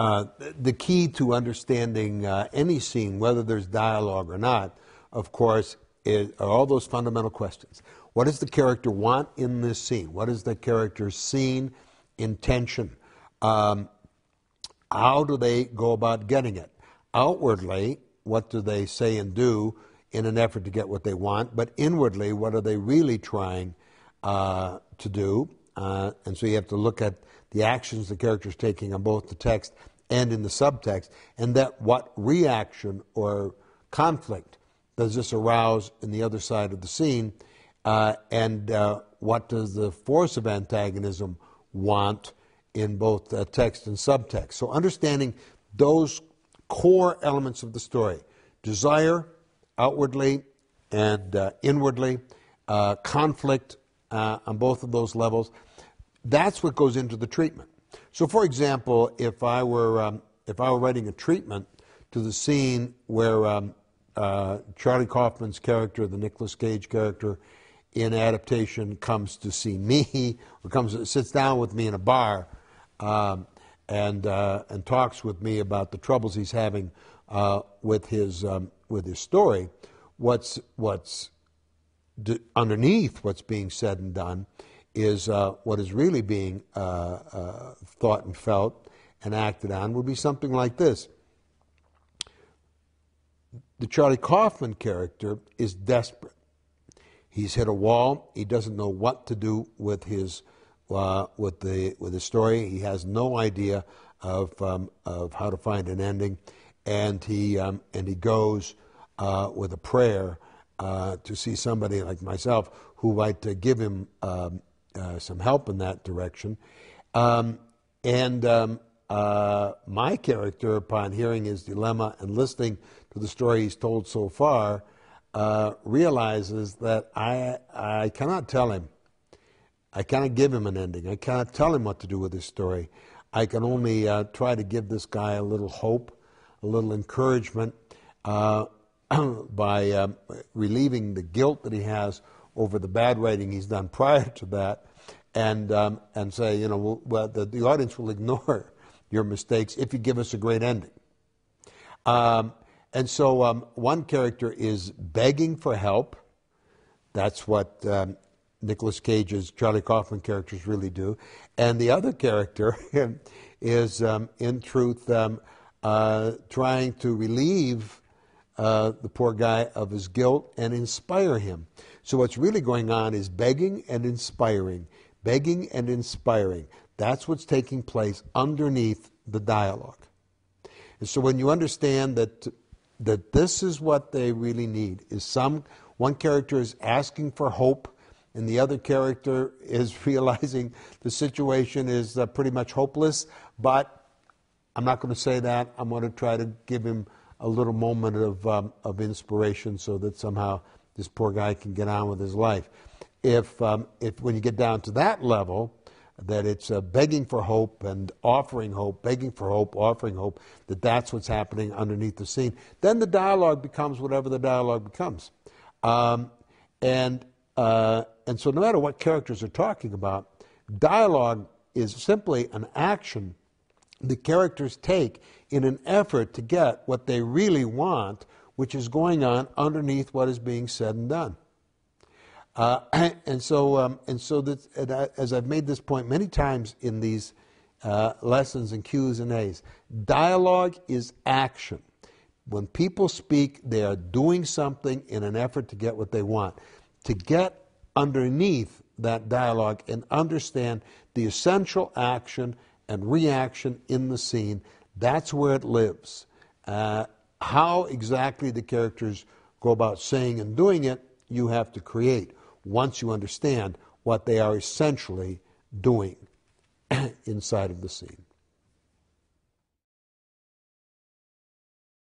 Uh, the key to understanding uh, any scene, whether there's dialogue or not, of course, is, are all those fundamental questions. What does the character want in this scene? What is the character's scene intention? Um, how do they go about getting it? Outwardly, what do they say and do in an effort to get what they want? But inwardly, what are they really trying uh, to do? Uh, and so you have to look at the actions the character's taking on both the text and in the subtext, and that what reaction or conflict does this arouse in the other side of the scene, uh, and uh, what does the force of antagonism want in both uh, text and subtext. So, understanding those core elements of the story desire outwardly and uh, inwardly, uh, conflict uh, on both of those levels that's what goes into the treatment. So, for example, if I were um, if I were writing a treatment to the scene where um, uh, Charlie Kaufman's character, the Nicolas Cage character, in adaptation, comes to see me or comes sits down with me in a bar um, and uh, and talks with me about the troubles he's having uh, with his um, with his story. What's what's underneath what's being said and done is uh, what is really being uh, uh, thought and felt and acted on would be something like this. The Charlie Kaufman character is desperate. He's hit a wall. He doesn't know what to do with his uh, with the with the story. He has no idea of um, of how to find an ending, and he um, and he goes uh, with a prayer uh, to see somebody like myself who might give him um, uh, some help in that direction. Um, and um, uh, my character, upon hearing his dilemma and listening to the story he's told so far, uh, realizes that I, I cannot tell him. I cannot give him an ending. I cannot tell him what to do with his story. I can only uh, try to give this guy a little hope, a little encouragement uh, by um, relieving the guilt that he has over the bad writing he's done prior to that and, um, and say, you know, well, well the, the, audience will ignore your mistakes if you give us a great ending. Um, and so um, one character is begging for help. That's what um, Nicolas Cage's Charlie Kaufman characters really do. And the other character is, um, in truth, um, uh, trying to relieve uh, the poor guy of his guilt and inspire him. So, what's really going on is begging and inspiring. Begging and inspiring. That's what's taking place underneath the dialogue. And so, when you understand that, that this is what they really need, is some one character is asking for hope, and the other character is realizing the situation is uh, pretty much hopeless, but I'm not going to say that. I'm going to try to give him a little moment of, um, of inspiration so that somehow this poor guy can get on with his life. If, um, if when you get down to that level, that it's uh, begging for hope and offering hope, begging for hope, offering hope, that that's what's happening underneath the scene. Then the dialogue becomes whatever the dialogue becomes. Um, and, uh, and so, no matter what characters are talking about, dialogue is simply an action the characters take in an effort to get what they really want, which is going on underneath what is being said and done. Uh, and so, um, and so that, and I, as I've made this point many times in these uh, lessons and Q's and A's, dialogue is action. When people speak, they are doing something in an effort to get what they want. To get underneath that dialogue and understand the essential action and reaction in the scene. That's where it lives. Uh, how exactly the characters go about saying and doing it, you have to create once you understand what they are essentially doing inside of the scene.